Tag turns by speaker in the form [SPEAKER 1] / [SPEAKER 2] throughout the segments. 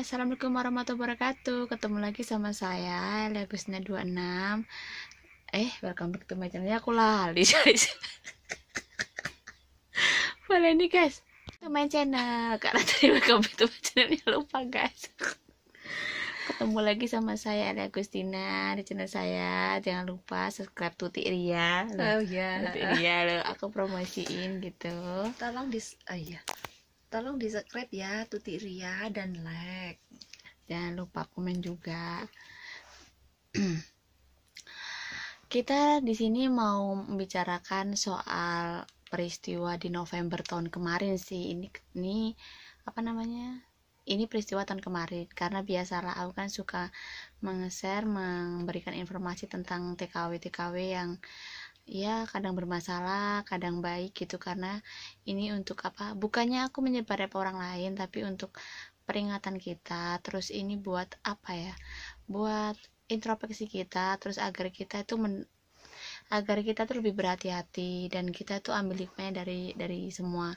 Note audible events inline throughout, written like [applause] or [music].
[SPEAKER 1] Assalamualaikum warahmatullahi wabarakatuh Ketemu lagi sama saya Legusna26 Eh, welcome back to my channel ya, Aku lali [laughs] Boleh nih guys To my channel Karena tadi welcome back to my channel Lupa guys Ketemu lagi sama saya Ada Agustina di channel saya Jangan lupa subscribe Tuti Ria Oh iya Tuti Ria Aku
[SPEAKER 2] promosiin gitu Tolong dis Oh iya tolong di subscribe ya Tuti Ria dan like jangan lupa komen juga [clears throat]
[SPEAKER 1] kita di sini mau membicarakan soal peristiwa di November tahun kemarin sih ini ini apa namanya ini peristiwa tahun kemarin karena biasalah aku kan suka meng-share memberikan informasi tentang TKW TKW yang ya kadang bermasalah kadang baik gitu karena ini untuk apa bukannya aku menyebar apa orang lain tapi untuk peringatan kita terus ini buat apa ya buat introspeksi kita terus agar kita itu men agar kita tuh lebih berhati-hati dan kita tuh ambil hikmahnya dari dari semua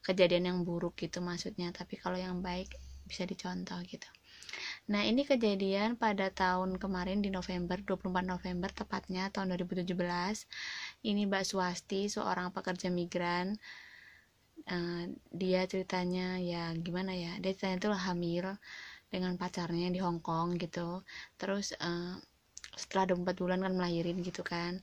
[SPEAKER 1] kejadian yang buruk gitu maksudnya tapi kalau yang baik bisa dicontoh gitu Nah, ini kejadian pada tahun kemarin di November, 24 November tepatnya tahun 2017. Ini Mbak Swasti, seorang pekerja migran. Uh, dia ceritanya ya gimana ya? Dia ceritanya itu hamil dengan pacarnya di Hong Kong gitu. Terus uh, setelah 24 bulan kan melahirin gitu kan.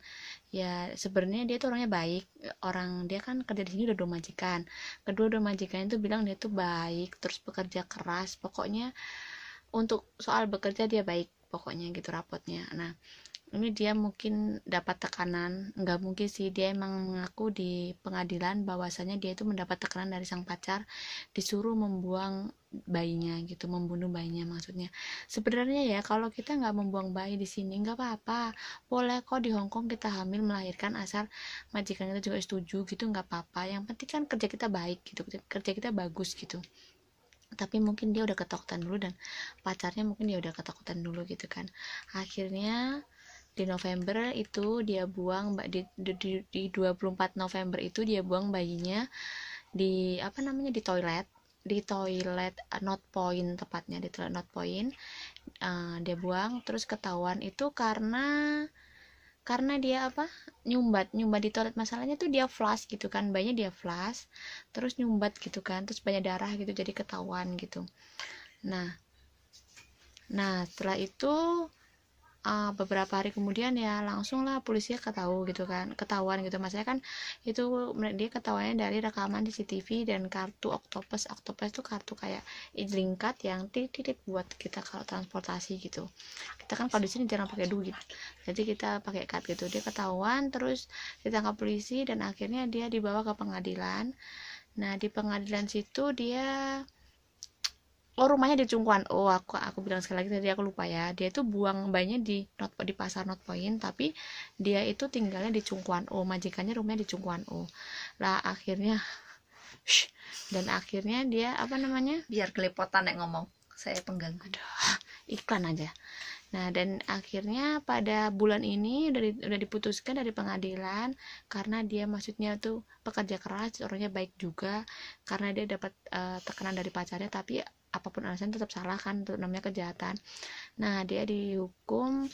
[SPEAKER 1] Ya sebenarnya dia tuh orangnya baik. Orang dia kan kerja di sini udah dua majikan. Kedua dua majikan itu bilang dia tuh baik, terus pekerja keras, pokoknya untuk soal bekerja dia baik pokoknya gitu rapotnya nah ini dia mungkin dapat tekanan nggak mungkin sih dia emang mengaku di pengadilan bahwasanya dia itu mendapat tekanan dari sang pacar disuruh membuang bayinya gitu membunuh bayinya maksudnya sebenarnya ya kalau kita nggak membuang bayi di sini nggak apa-apa boleh kok di Hong Kong kita hamil melahirkan asal majikan kita juga setuju gitu nggak apa-apa yang penting kan kerja kita baik gitu kerja kita bagus gitu tapi mungkin dia udah ketakutan dulu dan pacarnya mungkin dia ya udah ketakutan dulu gitu kan akhirnya di November itu dia buang di, di, di 24 November itu dia buang bayinya di apa namanya di toilet di toilet eh, not point tepatnya di toilet not point uh, dia buang terus ketahuan itu karena karena dia apa nyumbat nyumbat di toilet masalahnya tuh dia flash gitu kan banyak dia flash terus nyumbat gitu kan terus banyak darah gitu jadi ketahuan gitu nah nah setelah itu uh, beberapa hari kemudian ya langsung lah polisi ketahu gitu kan ketahuan gitu maksudnya kan itu dia ketahuannya dari rekaman CCTV dan kartu octopus octopus itu kartu kayak idlingkat yang titik-titik buat kita kalau transportasi gitu kita kan kalau di sini jarang pakai duit jadi kita pakai card gitu dia ketahuan terus ditangkap polisi dan akhirnya dia dibawa ke pengadilan nah di pengadilan situ dia oh rumahnya di Cungkuan oh aku aku bilang sekali lagi tadi aku lupa ya dia itu buang bayinya di not di pasar not point tapi dia itu tinggalnya di Cungkuan oh majikannya rumahnya di Cungkuan oh lah akhirnya shh, dan akhirnya dia apa namanya biar kelepotan yang ngomong saya pengganggu Aduh, iklan aja Nah, dan akhirnya pada bulan ini udah, di, udah diputuskan dari pengadilan karena dia maksudnya tuh pekerja keras, orangnya baik juga karena dia dapat uh, tekanan dari pacarnya tapi apapun alasan tetap salah kan itu namanya kejahatan nah dia dihukum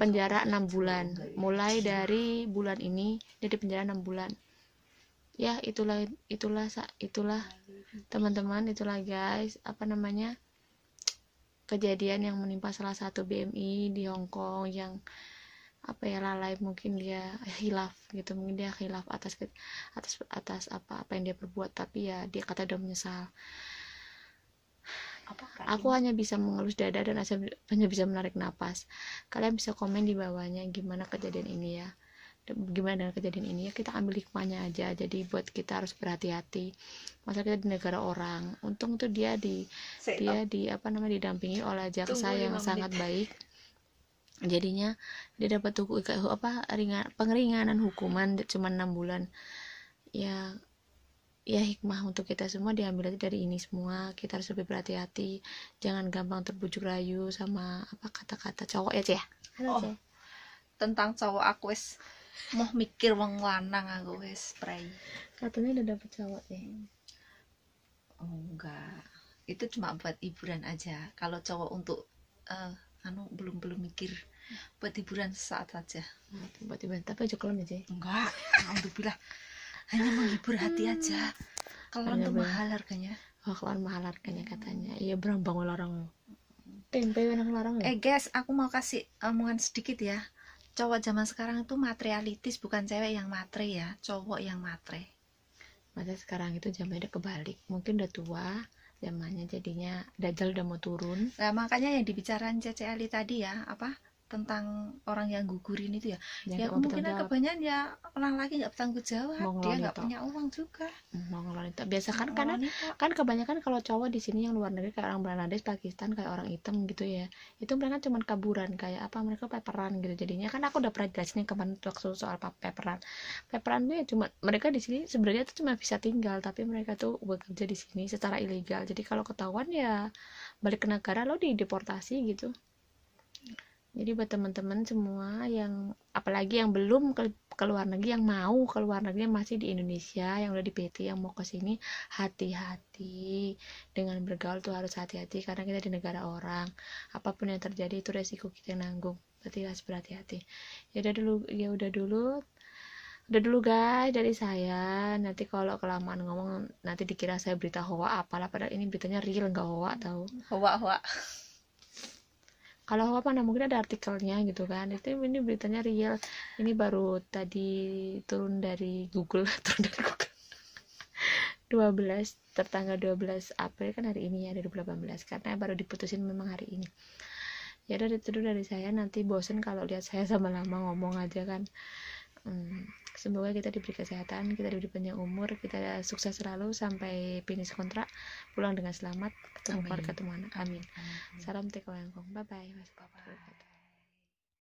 [SPEAKER 1] penjara enam bulan iya. mulai dari bulan ini dia di penjara enam bulan ya itulah itulah itulah teman-teman itulah guys apa namanya kejadian yang menimpa salah satu BMI di Hong Kong yang apa ya lalai mungkin dia hilaf gitu mungkin dia hilaf atas atas atas apa apa yang dia perbuat tapi ya dia kata dia menyesal Apakah aku ini? hanya bisa mengelus dada dan hanya bisa menarik napas. Kalian bisa komen di bawahnya gimana kejadian ini ya. Gimana dengan kejadian ini ya kita ambil hikmahnya aja. Jadi buat kita harus berhati-hati. Masa kita di negara orang. Untung tuh dia di Say dia up. di apa namanya didampingi oleh jaksa Tunggu yang sangat baik jadinya dia dapat eh, hukum apa ringan pengeringanan hukuman cuma enam bulan ya ya hikmah untuk kita semua diambil dari ini semua kita harus lebih berhati-hati jangan gampang terbujuk rayu sama apa kata-kata cowok ya cah
[SPEAKER 2] oh, tentang cowok aku es mau mikir wong lanang aku wes pray katanya udah dapet cowok ya oh, enggak itu cuma buat hiburan aja kalau cowok untuk uh, anu belum belum mikir buat hiburan sesaat saja buat hiburan tapi aja kelam ya, enggak untuk enggak hanya
[SPEAKER 1] menghibur hati aja
[SPEAKER 2] kalau untuk mahal harganya
[SPEAKER 1] oh, kalau mahal harganya katanya iya berambang bangun larang
[SPEAKER 2] tempe yang larang eh guys aku mau kasih omongan sedikit ya cowok zaman sekarang itu materialitis bukan cewek yang matre ya cowok yang matre masa sekarang itu zamannya kebalik mungkin udah tua zamannya jadinya dajal udah mau turun nah makanya yang dibicarain ccl tadi ya apa tentang orang yang gugurin itu ya yang ya kemungkinan kebanyakan ya orang laki nggak bertanggung jawab dia nggak punya
[SPEAKER 1] uang juga hmm, mau itu biasa kan karena kan kebanyakan kalau cowok di sini yang luar negeri kayak orang Bangladesh Pakistan kayak orang hitam gitu ya itu mereka cuma kaburan kayak apa mereka peperan gitu jadinya kan aku udah pernah jelasin kemarin waktu soal peperan peperan tuh ya cuma mereka di sini sebenarnya tuh cuma bisa tinggal tapi mereka tuh bekerja di sini secara ilegal jadi kalau ketahuan ya balik ke negara lo di deportasi gitu jadi buat teman-teman semua yang apalagi yang belum ke, ke luar negeri yang mau ke luar negeri yang masih di Indonesia yang udah di PT yang mau ke sini hati-hati dengan bergaul tuh harus hati-hati karena kita di negara orang apapun yang terjadi itu resiko kita yang nanggung berarti harus berhati-hati ya udah dulu ya udah dulu udah dulu guys dari saya nanti kalau kelamaan ngomong nanti dikira saya berita hoa apalah padahal ini beritanya real nggak hoa tau hoa hoa kalau apa nah mungkin ada artikelnya gitu kan itu ini beritanya real ini baru tadi turun dari Google [laughs] turun dari Google 12 tertanggal 12 April kan hari ini ya dari 2018 karena baru diputusin memang hari ini ya dari itu dari saya nanti bosen kalau lihat saya sama lama ngomong aja kan hmm, semoga kita diberi kesehatan kita diberi panjang umur kita sukses selalu sampai finish kontrak pulang dengan selamat ketemu keluarga ketemu anak amin, amin. salam tekawangkong bye bye
[SPEAKER 2] wassalamualaikum